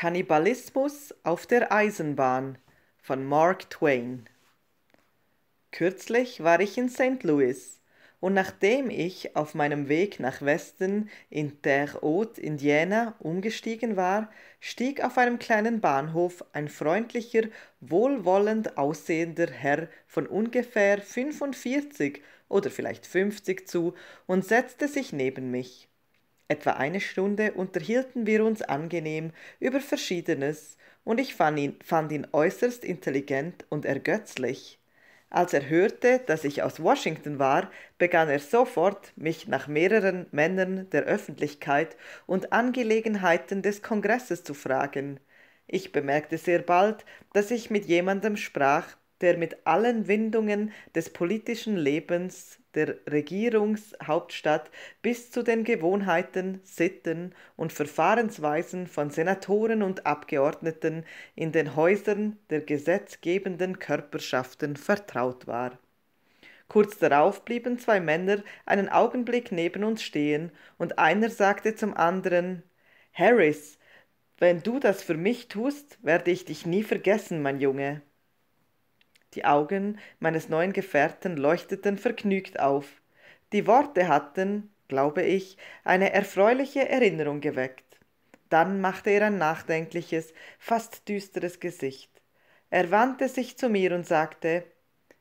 Kannibalismus auf der Eisenbahn von Mark Twain. Kürzlich war ich in St. Louis und nachdem ich auf meinem Weg nach Westen in Terre Haute, Indiana, umgestiegen war, stieg auf einem kleinen Bahnhof ein freundlicher, wohlwollend aussehender Herr von ungefähr 45 oder vielleicht 50 zu und setzte sich neben mich. Etwa eine Stunde unterhielten wir uns angenehm über Verschiedenes, und ich fand ihn, fand ihn äußerst intelligent und ergötzlich. Als er hörte, dass ich aus Washington war, begann er sofort, mich nach mehreren Männern der Öffentlichkeit und Angelegenheiten des Kongresses zu fragen. Ich bemerkte sehr bald, dass ich mit jemandem sprach, der mit allen Windungen des politischen Lebens der Regierungshauptstadt bis zu den Gewohnheiten, Sitten und Verfahrensweisen von Senatoren und Abgeordneten in den Häusern der gesetzgebenden Körperschaften vertraut war. Kurz darauf blieben zwei Männer einen Augenblick neben uns stehen, und einer sagte zum anderen Harris, wenn du das für mich tust, werde ich dich nie vergessen, mein Junge. Die Augen meines neuen Gefährten leuchteten vergnügt auf. Die Worte hatten, glaube ich, eine erfreuliche Erinnerung geweckt. Dann machte er ein nachdenkliches, fast düsteres Gesicht. Er wandte sich zu mir und sagte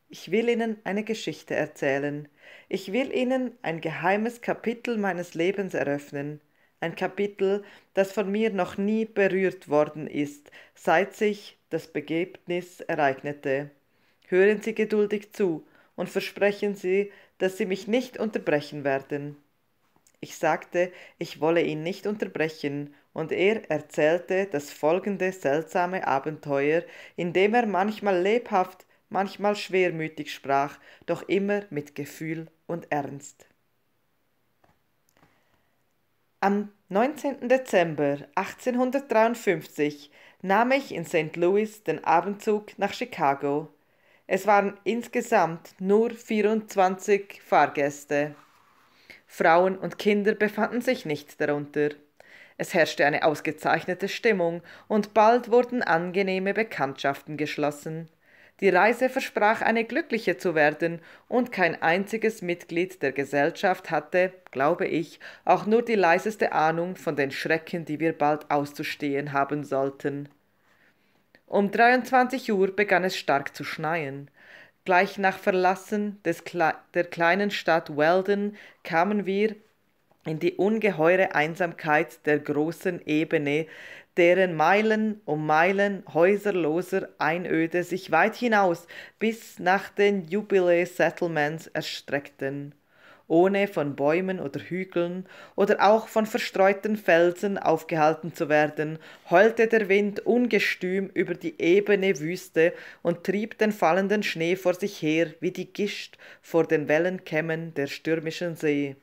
Ich will Ihnen eine Geschichte erzählen. Ich will Ihnen ein geheimes Kapitel meines Lebens eröffnen, ein Kapitel, das von mir noch nie berührt worden ist, seit sich das Begebnis ereignete. Hören Sie geduldig zu und versprechen Sie, dass Sie mich nicht unterbrechen werden. Ich sagte, ich wolle ihn nicht unterbrechen, und er erzählte das folgende seltsame Abenteuer, indem er manchmal lebhaft, manchmal schwermütig sprach, doch immer mit Gefühl und Ernst. Am 19. Dezember 1853 nahm ich in St. Louis den Abendzug nach Chicago. Es waren insgesamt nur 24 Fahrgäste. Frauen und Kinder befanden sich nicht darunter. Es herrschte eine ausgezeichnete Stimmung und bald wurden angenehme Bekanntschaften geschlossen. Die Reise versprach eine glückliche zu werden, und kein einziges Mitglied der Gesellschaft hatte, glaube ich, auch nur die leiseste Ahnung von den Schrecken, die wir bald auszustehen haben sollten. Um 23 Uhr begann es stark zu schneien. Gleich nach Verlassen des Kle der kleinen Stadt Weldon kamen wir in die ungeheure Einsamkeit der großen Ebene, deren Meilen um Meilen häuserloser Einöde sich weit hinaus bis nach den Jubilee Settlements erstreckten ohne von Bäumen oder Hügeln oder auch von verstreuten Felsen aufgehalten zu werden, heulte der Wind ungestüm über die ebene Wüste und trieb den fallenden Schnee vor sich her wie die Gischt vor den Wellenkämmen der stürmischen See.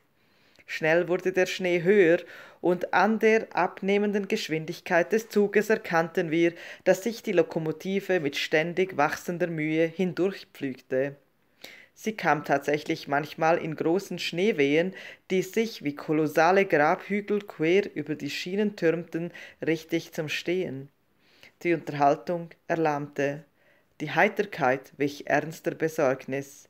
Schnell wurde der Schnee höher, und an der abnehmenden Geschwindigkeit des Zuges erkannten wir, dass sich die Lokomotive mit ständig wachsender Mühe hindurchpflügte. Sie kam tatsächlich manchmal in großen Schneewehen, die sich wie kolossale Grabhügel quer über die Schienen türmten, richtig zum Stehen. Die Unterhaltung erlahmte. Die Heiterkeit wich ernster Besorgnis.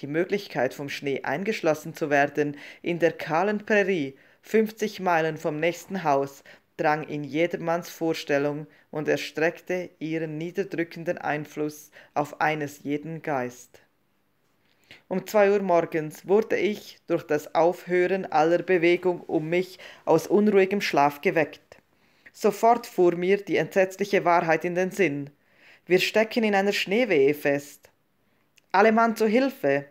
Die Möglichkeit, vom Schnee eingeschlossen zu werden, in der kahlen Prärie, 50 Meilen vom nächsten Haus, drang in jedermanns Vorstellung und erstreckte ihren niederdrückenden Einfluss auf eines jeden Geist. Um zwei Uhr morgens wurde ich durch das Aufhören aller Bewegung um mich aus unruhigem Schlaf geweckt. Sofort fuhr mir die entsetzliche Wahrheit in den Sinn. Wir stecken in einer Schneewehe fest. Alle Mann zu Hilfe!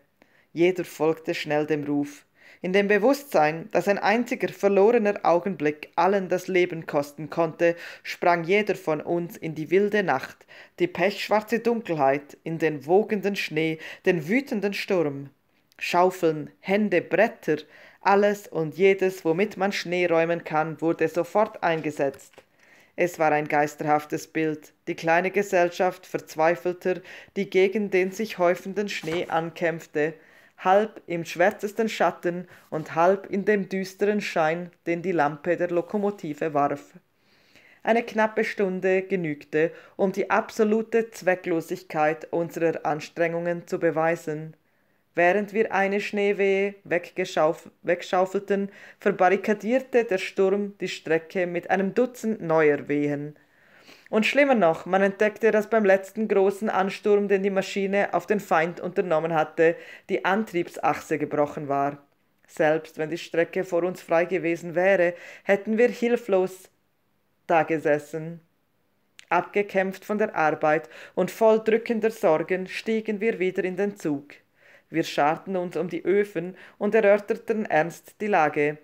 Jeder folgte schnell dem Ruf in dem Bewusstsein, dass ein einziger verlorener Augenblick allen das Leben kosten konnte, sprang jeder von uns in die wilde Nacht, die pechschwarze Dunkelheit, in den wogenden Schnee, den wütenden Sturm. Schaufeln, Hände, Bretter, alles und jedes, womit man Schnee räumen kann, wurde sofort eingesetzt. Es war ein geisterhaftes Bild, die kleine Gesellschaft verzweifelter, die gegen den sich häufenden Schnee ankämpfte, halb im schwärzesten Schatten und halb in dem düsteren Schein, den die Lampe der Lokomotive warf. Eine knappe Stunde genügte, um die absolute Zwecklosigkeit unserer Anstrengungen zu beweisen. Während wir eine Schneewehe weggeschauf wegschaufelten, verbarrikadierte der Sturm die Strecke mit einem Dutzend neuer Wehen. Und schlimmer noch, man entdeckte, dass beim letzten großen Ansturm, den die Maschine auf den Feind unternommen hatte, die Antriebsachse gebrochen war. Selbst wenn die Strecke vor uns frei gewesen wäre, hätten wir hilflos dagesessen. Abgekämpft von der Arbeit und voll drückender Sorgen stiegen wir wieder in den Zug. Wir scharten uns um die Öfen und erörterten ernst die Lage.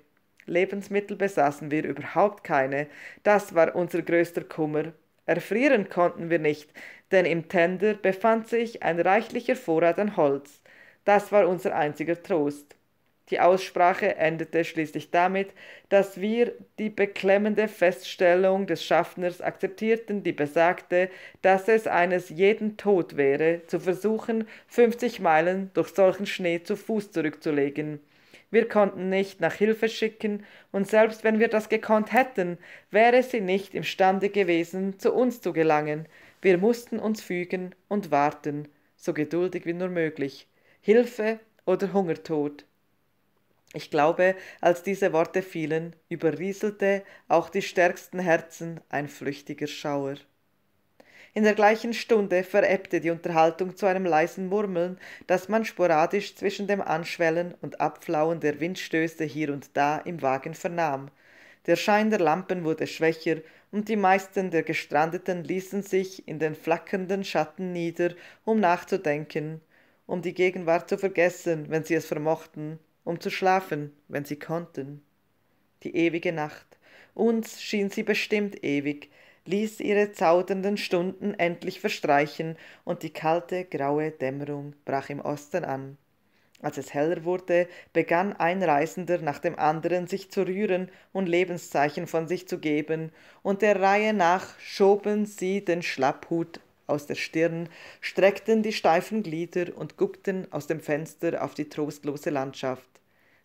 Lebensmittel besaßen wir überhaupt keine, das war unser größter Kummer. Erfrieren konnten wir nicht, denn im Tender befand sich ein reichlicher Vorrat an Holz. Das war unser einziger Trost. Die Aussprache endete schließlich damit, dass wir die beklemmende Feststellung des Schaffners akzeptierten, die besagte, dass es eines jeden Tod wäre, zu versuchen, 50 Meilen durch solchen Schnee zu Fuß zurückzulegen. Wir konnten nicht nach Hilfe schicken, und selbst wenn wir das gekonnt hätten, wäre sie nicht imstande gewesen, zu uns zu gelangen. Wir mussten uns fügen und warten, so geduldig wie nur möglich. Hilfe oder Hungertod. Ich glaube, als diese Worte fielen, überrieselte auch die stärksten Herzen ein flüchtiger Schauer. In der gleichen Stunde verebbte die Unterhaltung zu einem leisen Murmeln, das man sporadisch zwischen dem Anschwellen und Abflauen der Windstöße hier und da im Wagen vernahm. Der Schein der Lampen wurde schwächer, und die meisten der Gestrandeten ließen sich in den flackernden Schatten nieder, um nachzudenken, um die Gegenwart zu vergessen, wenn sie es vermochten, um zu schlafen, wenn sie konnten. Die ewige Nacht. Uns schien sie bestimmt ewig, ließ ihre zaudernden Stunden endlich verstreichen, und die kalte, graue Dämmerung brach im Osten an. Als es heller wurde, begann ein Reisender nach dem anderen sich zu rühren und Lebenszeichen von sich zu geben, und der Reihe nach schoben sie den Schlapphut aus der Stirn, streckten die steifen Glieder und guckten aus dem Fenster auf die trostlose Landschaft.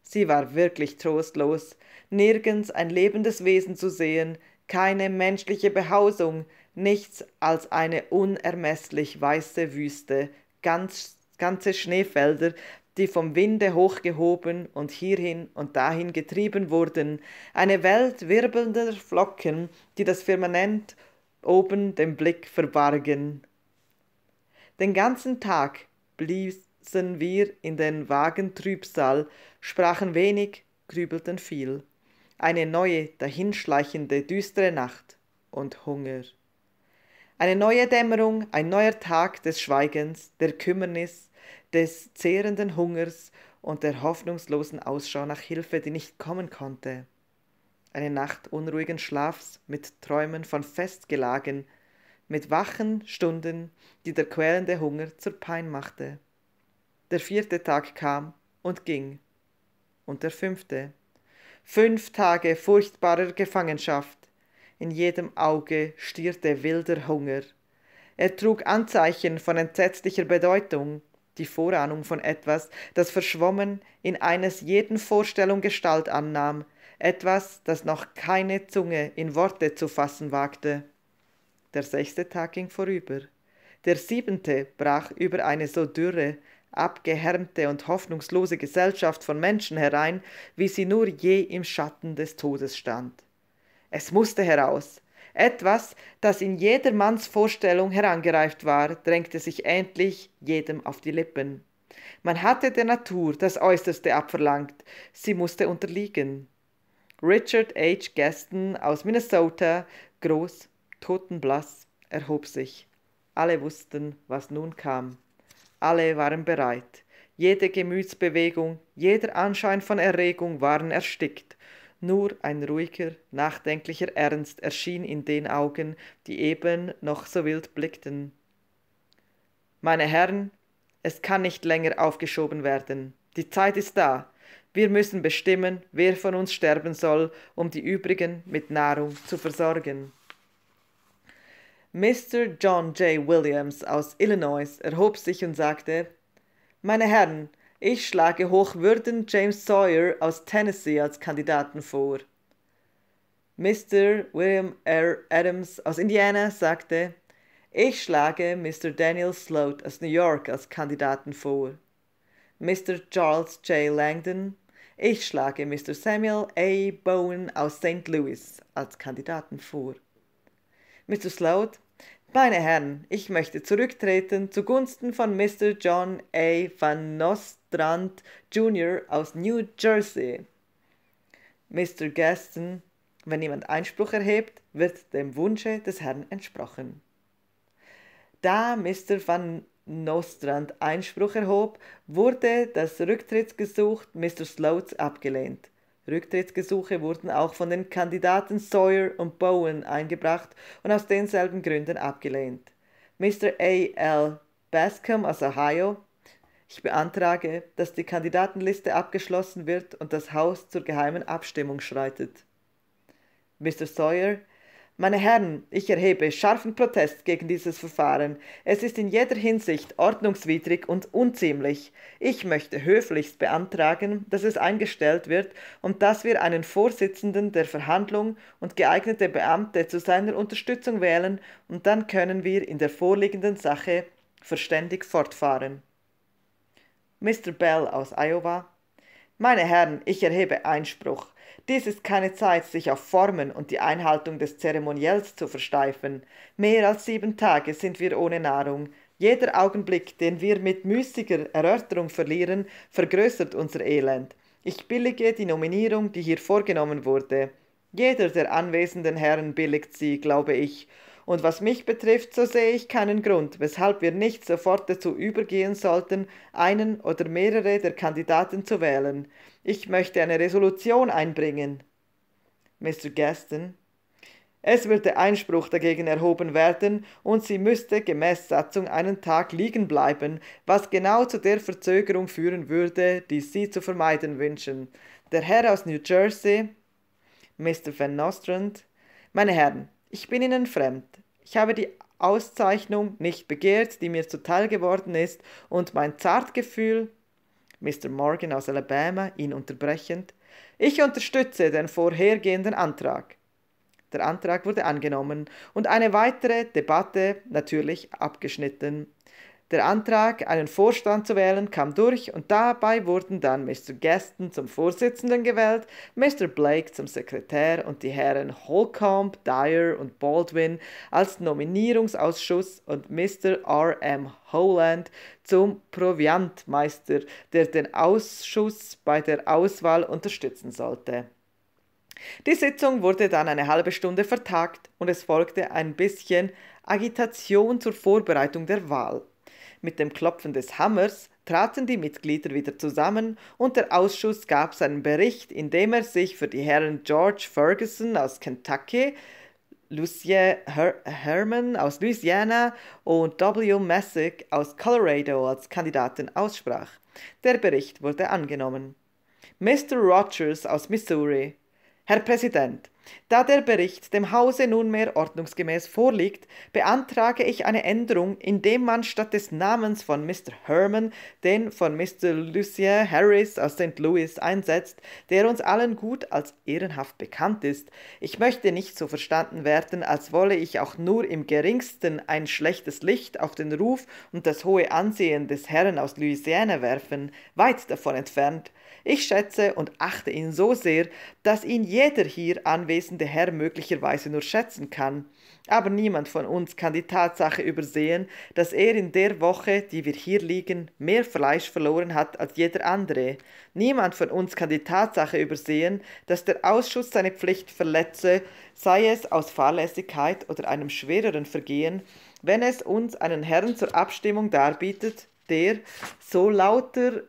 Sie war wirklich trostlos, nirgends ein lebendes Wesen zu sehen, keine menschliche Behausung, nichts als eine unermesslich weiße Wüste, ganz, ganze Schneefelder, die vom Winde hochgehoben und hierhin und dahin getrieben wurden, eine Welt wirbelnder Flocken, die das Firmament oben den Blick verbargen. Den ganzen Tag bliesen wir in den Wagen Trübsal, sprachen wenig, grübelten viel eine neue, dahinschleichende, düstere Nacht und Hunger. Eine neue Dämmerung, ein neuer Tag des Schweigens, der Kümmernis, des zehrenden Hungers und der hoffnungslosen Ausschau nach Hilfe, die nicht kommen konnte. Eine Nacht unruhigen Schlafs mit Träumen von Festgelagen, mit wachen Stunden, die der quälende Hunger zur Pein machte. Der vierte Tag kam und ging, und der fünfte. Fünf Tage furchtbarer Gefangenschaft. In jedem Auge stierte wilder Hunger. Er trug Anzeichen von entsetzlicher Bedeutung, die Vorahnung von etwas, das verschwommen in eines jeden Vorstellung Gestalt annahm, etwas, das noch keine Zunge in Worte zu fassen wagte. Der sechste Tag ging vorüber. Der siebente brach über eine so dürre, abgehärmte und hoffnungslose Gesellschaft von Menschen herein, wie sie nur je im Schatten des Todes stand. Es musste heraus. Etwas, das in jedermanns Vorstellung herangereift war, drängte sich endlich jedem auf die Lippen. Man hatte der Natur das Äußerste abverlangt, sie musste unterliegen. Richard H. Gaston aus Minnesota, groß, totenblass, erhob sich. Alle wussten, was nun kam. Alle waren bereit. Jede Gemütsbewegung, jeder Anschein von Erregung waren erstickt. Nur ein ruhiger, nachdenklicher Ernst erschien in den Augen, die eben noch so wild blickten. Meine Herren, es kann nicht länger aufgeschoben werden. Die Zeit ist da. Wir müssen bestimmen, wer von uns sterben soll, um die übrigen mit Nahrung zu versorgen. Mr. John J. Williams aus Illinois erhob sich und sagte, Meine Herren, ich schlage hochwürden James Sawyer aus Tennessee als Kandidaten vor. Mr. William R. Adams aus Indiana sagte, ich schlage Mr. Daniel Sloat aus New York als Kandidaten vor. Mr. Charles J. Langdon, ich schlage Mr. Samuel A. Bowen aus St. Louis als Kandidaten vor. Mr. Sloat, meine Herren, ich möchte zurücktreten zugunsten von Mr. John A. Van Nostrand Jr. aus New Jersey. Mr. Gaston, wenn jemand Einspruch erhebt, wird dem Wunsche des Herrn entsprochen. Da Mr. Van Nostrand Einspruch erhob, wurde das Rücktrittsgesuch Mr. Sloats abgelehnt. Rücktrittsgesuche wurden auch von den Kandidaten Sawyer und Bowen eingebracht und aus denselben Gründen abgelehnt. Mr. A. L. Bascom aus Ohio. Ich beantrage, dass die Kandidatenliste abgeschlossen wird und das Haus zur geheimen Abstimmung schreitet. Mr. Sawyer meine Herren, ich erhebe scharfen Protest gegen dieses Verfahren. Es ist in jeder Hinsicht ordnungswidrig und unziemlich. Ich möchte höflichst beantragen, dass es eingestellt wird und dass wir einen Vorsitzenden der Verhandlung und geeignete Beamte zu seiner Unterstützung wählen, und dann können wir in der vorliegenden Sache verständig fortfahren. Mr. Bell aus Iowa Meine Herren, ich erhebe Einspruch. Dies ist keine Zeit, sich auf Formen und die Einhaltung des Zeremoniells zu versteifen. Mehr als sieben Tage sind wir ohne Nahrung. Jeder Augenblick, den wir mit müßiger Erörterung verlieren, vergrößert unser Elend. Ich billige die Nominierung, die hier vorgenommen wurde. Jeder der anwesenden Herren billigt sie, glaube ich. Und was mich betrifft, so sehe ich keinen Grund, weshalb wir nicht sofort dazu übergehen sollten, einen oder mehrere der Kandidaten zu wählen. Ich möchte eine Resolution einbringen. Mr. Gaston. Es würde Einspruch dagegen erhoben werden und sie müsste gemäß Satzung einen Tag liegen bleiben, was genau zu der Verzögerung führen würde, die Sie zu vermeiden wünschen. Der Herr aus New Jersey, Mr. Van Nostrand, meine Herren, ich bin Ihnen fremd. Ich habe die Auszeichnung nicht begehrt, die mir zuteil geworden ist, und mein Zartgefühl Mr. Morgan aus Alabama, ihn unterbrechend, ich unterstütze den vorhergehenden Antrag. Der Antrag wurde angenommen und eine weitere Debatte natürlich abgeschnitten. Der Antrag, einen Vorstand zu wählen, kam durch und dabei wurden dann Mr. Gaston zum Vorsitzenden gewählt, Mr. Blake zum Sekretär und die Herren Holcomb, Dyer und Baldwin als Nominierungsausschuss und Mr. R. M. Holland zum Proviantmeister, der den Ausschuss bei der Auswahl unterstützen sollte. Die Sitzung wurde dann eine halbe Stunde vertagt und es folgte ein bisschen Agitation zur Vorbereitung der Wahl. Mit dem Klopfen des Hammers traten die Mitglieder wieder zusammen und der Ausschuss gab seinen Bericht, in dem er sich für die Herren George Ferguson aus Kentucky, Lucie Her Herman aus Louisiana und W. Messick aus Colorado als Kandidaten aussprach. Der Bericht wurde angenommen. Mr. Rogers aus Missouri. Herr Präsident, da der Bericht dem Hause nunmehr ordnungsgemäß vorliegt, beantrage ich eine Änderung, indem man statt des Namens von Mr. Herman den von Mr. Lucien Harris aus St. Louis einsetzt, der uns allen gut als ehrenhaft bekannt ist. Ich möchte nicht so verstanden werden, als wolle ich auch nur im geringsten ein schlechtes Licht auf den Ruf und das hohe Ansehen des Herrn aus Louisiana werfen, weit davon entfernt. Ich schätze und achte ihn so sehr, dass ihn jeder hier anwesende Herr möglicherweise nur schätzen kann. Aber niemand von uns kann die Tatsache übersehen, dass er in der Woche, die wir hier liegen, mehr Fleisch verloren hat als jeder andere. Niemand von uns kann die Tatsache übersehen, dass der Ausschuss seine Pflicht verletze, sei es aus Fahrlässigkeit oder einem schwereren Vergehen, wenn es uns einen Herrn zur Abstimmung darbietet, der so lauter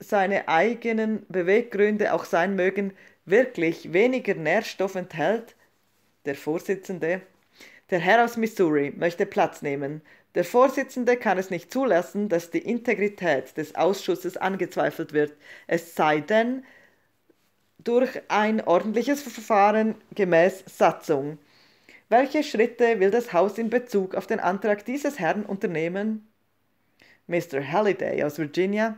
seine eigenen Beweggründe auch sein mögen, wirklich weniger Nährstoff enthält, der Vorsitzende, der Herr aus Missouri möchte Platz nehmen. Der Vorsitzende kann es nicht zulassen, dass die Integrität des Ausschusses angezweifelt wird, es sei denn durch ein ordentliches Verfahren gemäß Satzung. Welche Schritte will das Haus in Bezug auf den Antrag dieses Herrn unternehmen? Mr. Halliday aus Virginia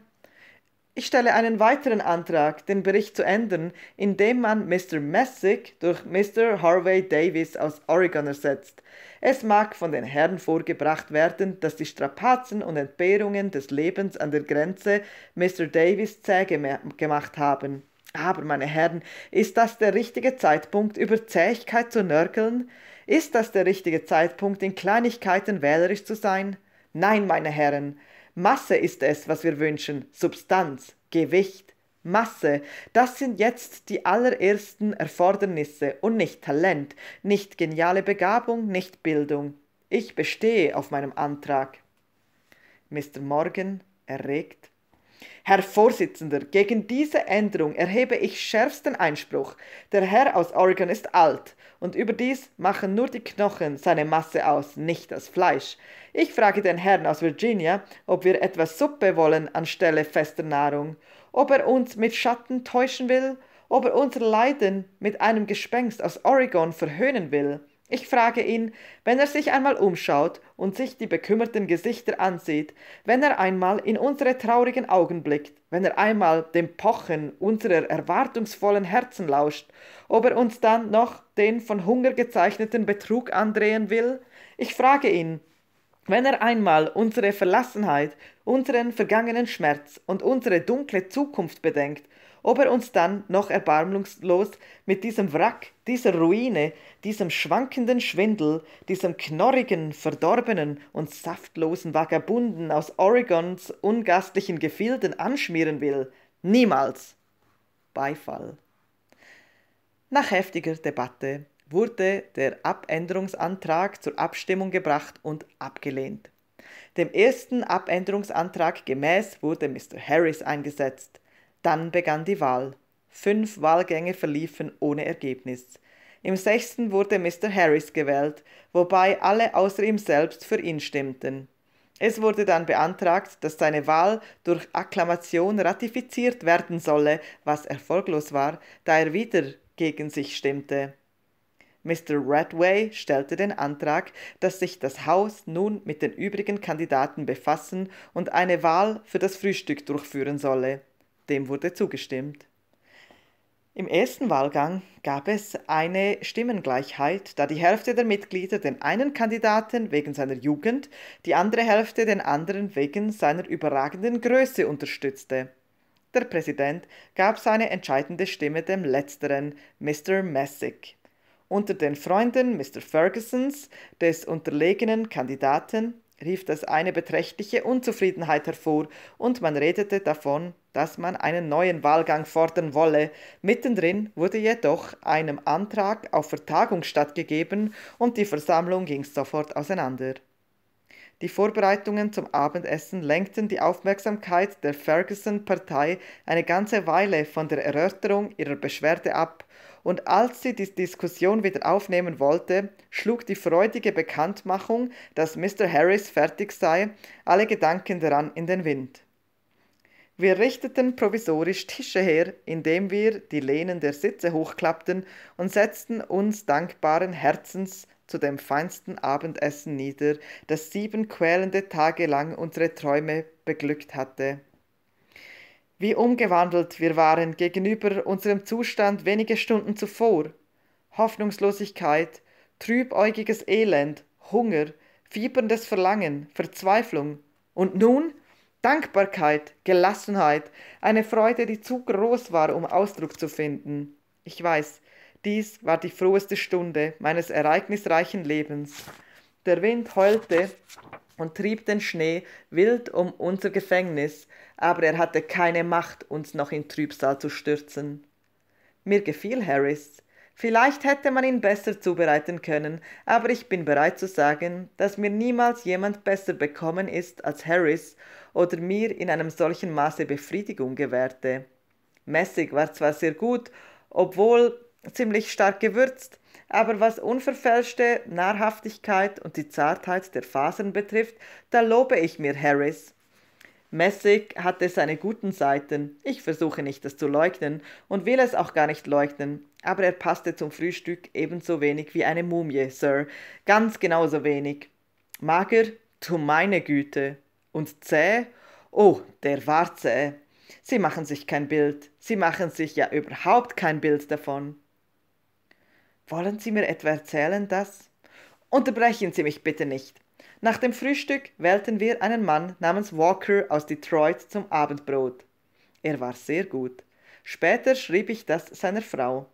ich stelle einen weiteren Antrag, den Bericht zu ändern, indem man Mr. Messick durch Mr. Harvey Davis aus Oregon ersetzt. Es mag von den Herren vorgebracht werden, dass die Strapazen und Entbehrungen des Lebens an der Grenze Mr. Davis zäh gemacht haben. Aber, meine Herren, ist das der richtige Zeitpunkt, über Zähigkeit zu nörgeln? Ist das der richtige Zeitpunkt, in Kleinigkeiten wählerisch zu sein? Nein, meine Herren, Masse ist es, was wir wünschen, Substanz, Gewicht, Masse, das sind jetzt die allerersten Erfordernisse und nicht Talent, nicht geniale Begabung, nicht Bildung. Ich bestehe auf meinem Antrag. Mr. Morgan erregt. Herr Vorsitzender, gegen diese Änderung erhebe ich schärfsten Einspruch. Der Herr aus Oregon ist alt und überdies machen nur die Knochen seine Masse aus, nicht das Fleisch. Ich frage den Herrn aus Virginia, ob wir etwas Suppe wollen anstelle fester Nahrung, ob er uns mit Schatten täuschen will, ob er unser Leiden mit einem Gespenst aus Oregon verhöhnen will. Ich frage ihn, wenn er sich einmal umschaut und sich die bekümmerten Gesichter ansieht, wenn er einmal in unsere traurigen Augen blickt, wenn er einmal dem Pochen unserer erwartungsvollen Herzen lauscht, ob er uns dann noch den von Hunger gezeichneten Betrug andrehen will? Ich frage ihn, wenn er einmal unsere Verlassenheit, unseren vergangenen Schmerz und unsere dunkle Zukunft bedenkt ob er uns dann noch erbarmungslos mit diesem Wrack, dieser Ruine, diesem schwankenden Schwindel, diesem knorrigen, verdorbenen und saftlosen Vagabunden aus Oregons ungastlichen Gefilden anschmieren will. Niemals. Beifall. Nach heftiger Debatte wurde der Abänderungsantrag zur Abstimmung gebracht und abgelehnt. Dem ersten Abänderungsantrag gemäß wurde Mr. Harris eingesetzt. Dann begann die Wahl. Fünf Wahlgänge verliefen ohne Ergebnis. Im sechsten wurde Mr. Harris gewählt, wobei alle außer ihm selbst für ihn stimmten. Es wurde dann beantragt, dass seine Wahl durch Akklamation ratifiziert werden solle, was erfolglos war, da er wieder gegen sich stimmte. Mr. Radway stellte den Antrag, dass sich das Haus nun mit den übrigen Kandidaten befassen und eine Wahl für das Frühstück durchführen solle. Dem wurde zugestimmt. Im ersten Wahlgang gab es eine Stimmengleichheit, da die Hälfte der Mitglieder den einen Kandidaten wegen seiner Jugend, die andere Hälfte den anderen wegen seiner überragenden Größe unterstützte. Der Präsident gab seine entscheidende Stimme dem letzteren, Mr. Messick. Unter den Freunden Mr. Fergusons, des unterlegenen Kandidaten, rief das eine beträchtliche Unzufriedenheit hervor, und man redete davon, dass man einen neuen Wahlgang fordern wolle. Mittendrin wurde jedoch einem Antrag auf Vertagung stattgegeben und die Versammlung ging sofort auseinander. Die Vorbereitungen zum Abendessen lenkten die Aufmerksamkeit der Ferguson-Partei eine ganze Weile von der Erörterung ihrer Beschwerde ab, und als sie die Diskussion wieder aufnehmen wollte, schlug die freudige Bekanntmachung, dass Mr. Harris fertig sei, alle Gedanken daran in den Wind. Wir richteten provisorisch Tische her, indem wir die Lehnen der Sitze hochklappten und setzten uns dankbaren Herzens zu dem feinsten Abendessen nieder, das sieben quälende Tage lang unsere Träume beglückt hatte. Wie umgewandelt wir waren gegenüber unserem Zustand wenige Stunden zuvor. Hoffnungslosigkeit, trübäugiges Elend, Hunger, fieberndes Verlangen, Verzweiflung. Und nun Dankbarkeit, Gelassenheit, eine Freude, die zu groß war, um Ausdruck zu finden. Ich weiß, dies war die froheste Stunde meines ereignisreichen Lebens. Der Wind heulte und trieb den Schnee wild um unser Gefängnis, aber er hatte keine Macht, uns noch in Trübsal zu stürzen. Mir gefiel Harris. Vielleicht hätte man ihn besser zubereiten können, aber ich bin bereit zu sagen, dass mir niemals jemand besser bekommen ist als Harris oder mir in einem solchen Maße Befriedigung gewährte. Messig war zwar sehr gut, obwohl ziemlich stark gewürzt, aber was unverfälschte Nahrhaftigkeit und die Zartheit der Fasern betrifft, da lobe ich mir Harris. Messig hatte seine guten Seiten, ich versuche nicht, das zu leugnen und will es auch gar nicht leugnen, aber er passte zum Frühstück ebenso wenig wie eine Mumie, Sir, ganz genauso wenig. Mager, du meine Güte. Und zäh? Oh, der war zäh. Sie machen sich kein Bild, Sie machen sich ja überhaupt kein Bild davon. Wollen Sie mir etwa erzählen, dass? Unterbrechen Sie mich bitte nicht. Nach dem Frühstück wählten wir einen Mann namens Walker aus Detroit zum Abendbrot. Er war sehr gut. Später schrieb ich das seiner Frau.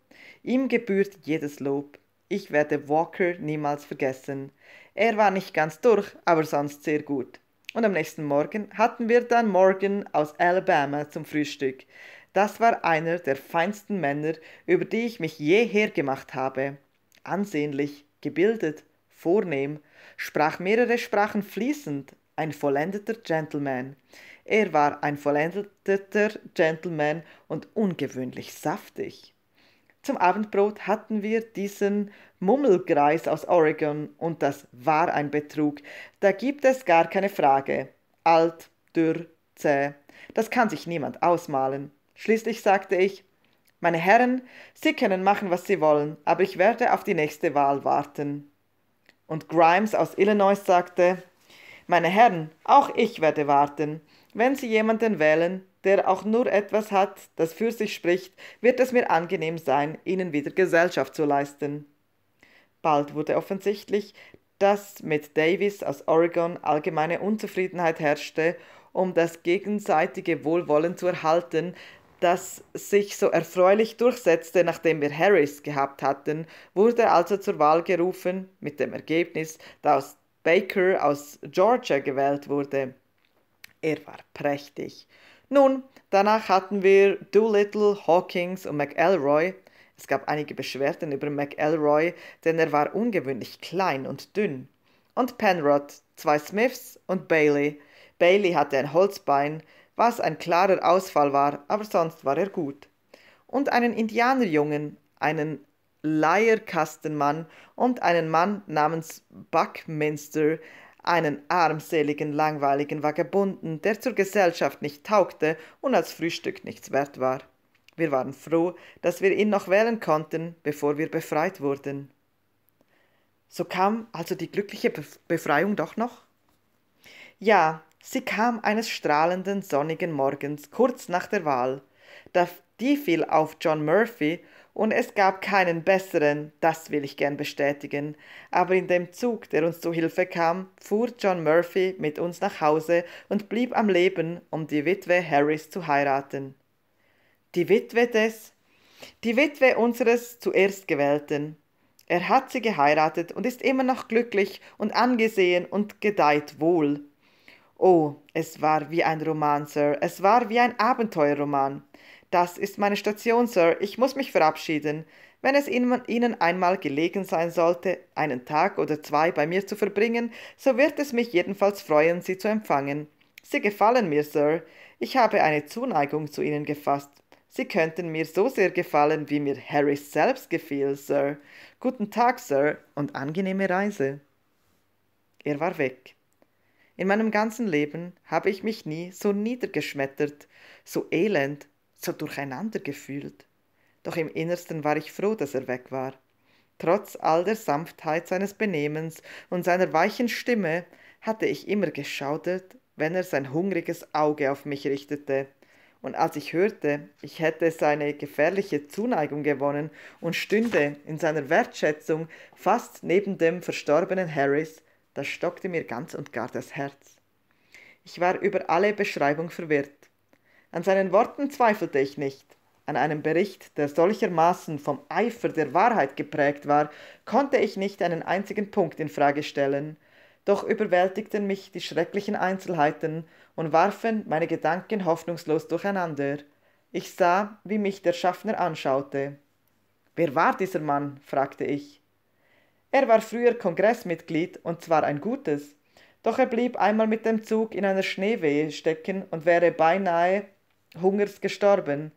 Ihm gebührt jedes Lob. Ich werde Walker niemals vergessen. Er war nicht ganz durch, aber sonst sehr gut. Und am nächsten Morgen hatten wir dann Morgan aus Alabama zum Frühstück. Das war einer der feinsten Männer, über die ich mich je hergemacht habe. Ansehnlich, gebildet, vornehm, sprach mehrere Sprachen fließend, ein vollendeter Gentleman. Er war ein vollendeter Gentleman und ungewöhnlich saftig. Zum Abendbrot hatten wir diesen Mummelgreis aus Oregon und das war ein Betrug. Da gibt es gar keine Frage. Alt, dürr, zäh. Das kann sich niemand ausmalen. Schließlich sagte ich, meine Herren, Sie können machen, was Sie wollen, aber ich werde auf die nächste Wahl warten. Und Grimes aus Illinois sagte, meine Herren, auch ich werde warten. Wenn Sie jemanden wählen, der auch nur etwas hat, das für sich spricht, wird es mir angenehm sein, Ihnen wieder Gesellschaft zu leisten. Bald wurde offensichtlich, dass mit Davis aus Oregon allgemeine Unzufriedenheit herrschte, um das gegenseitige Wohlwollen zu erhalten, das sich so erfreulich durchsetzte, nachdem wir Harris gehabt hatten, wurde also zur Wahl gerufen, mit dem Ergebnis, dass Baker aus Georgia gewählt wurde. Er war prächtig. Nun, danach hatten wir Doolittle, Hawkins und McElroy. Es gab einige Beschwerden über McElroy, denn er war ungewöhnlich klein und dünn. Und Penrod, zwei Smiths und Bailey. Bailey hatte ein Holzbein, was ein klarer Ausfall war, aber sonst war er gut. Und einen Indianerjungen, einen Leierkastenmann und einen Mann namens Buckminster, einen armseligen, langweiligen Vagabunden, der zur Gesellschaft nicht taugte und als Frühstück nichts wert war. Wir waren froh, dass wir ihn noch wählen konnten, bevor wir befreit wurden. So kam also die glückliche Befreiung doch noch? Ja, Sie kam eines strahlenden sonnigen Morgens kurz nach der Wahl. Die fiel auf John Murphy und es gab keinen besseren, das will ich gern bestätigen. Aber in dem Zug, der uns zu Hilfe kam, fuhr John Murphy mit uns nach Hause und blieb am Leben, um die Witwe Harris zu heiraten. Die Witwe des? Die Witwe unseres zuerst gewählten. Er hat sie geheiratet und ist immer noch glücklich und angesehen und gedeiht wohl. Oh, es war wie ein Roman, Sir. Es war wie ein Abenteuerroman. Das ist meine Station, Sir. Ich muss mich verabschieden. Wenn es Ihnen einmal gelegen sein sollte, einen Tag oder zwei bei mir zu verbringen, so wird es mich jedenfalls freuen, Sie zu empfangen. Sie gefallen mir, Sir. Ich habe eine Zuneigung zu Ihnen gefasst. Sie könnten mir so sehr gefallen, wie mir Harris selbst gefiel, Sir. Guten Tag, Sir, und angenehme Reise. Er war weg. In meinem ganzen Leben habe ich mich nie so niedergeschmettert, so elend, so durcheinander gefühlt. Doch im Innersten war ich froh, dass er weg war. Trotz all der Sanftheit seines Benehmens und seiner weichen Stimme hatte ich immer geschaudert, wenn er sein hungriges Auge auf mich richtete. Und als ich hörte, ich hätte seine gefährliche Zuneigung gewonnen und stünde in seiner Wertschätzung fast neben dem verstorbenen Harris, da stockte mir ganz und gar das Herz. Ich war über alle Beschreibung verwirrt. An seinen Worten zweifelte ich nicht. An einem Bericht, der solchermaßen vom Eifer der Wahrheit geprägt war, konnte ich nicht einen einzigen Punkt in Frage stellen. Doch überwältigten mich die schrecklichen Einzelheiten und warfen meine Gedanken hoffnungslos durcheinander. Ich sah, wie mich der Schaffner anschaute. Wer war dieser Mann? fragte ich. Er war früher Kongressmitglied und zwar ein gutes, doch er blieb einmal mit dem Zug in einer Schneewehe stecken und wäre beinahe hungers gestorben.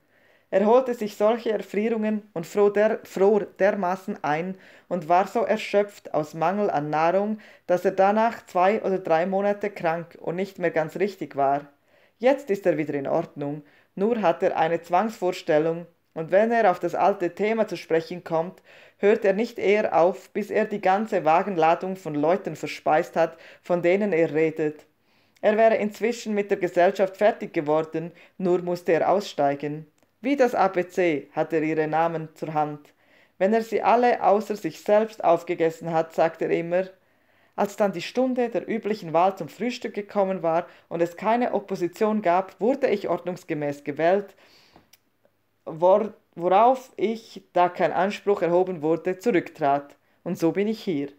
Er holte sich solche Erfrierungen und fror, der, fror dermaßen ein und war so erschöpft aus Mangel an Nahrung, dass er danach zwei oder drei Monate krank und nicht mehr ganz richtig war. Jetzt ist er wieder in Ordnung, nur hat er eine Zwangsvorstellung, und wenn er auf das alte Thema zu sprechen kommt, hört er nicht eher auf, bis er die ganze Wagenladung von Leuten verspeist hat, von denen er redet. Er wäre inzwischen mit der Gesellschaft fertig geworden, nur musste er aussteigen. Wie das ABC hat er ihre Namen zur Hand. Wenn er sie alle außer sich selbst aufgegessen hat, sagt er immer, als dann die Stunde der üblichen Wahl zum Frühstück gekommen war und es keine Opposition gab, wurde ich ordnungsgemäß gewählt worauf ich, da kein Anspruch erhoben wurde, zurücktrat, und so bin ich hier.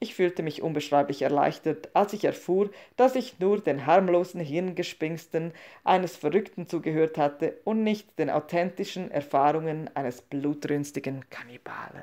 Ich fühlte mich unbeschreiblich erleichtert, als ich erfuhr, dass ich nur den harmlosen Hirngespingsten eines Verrückten zugehört hatte und nicht den authentischen Erfahrungen eines blutrünstigen Kannibalen.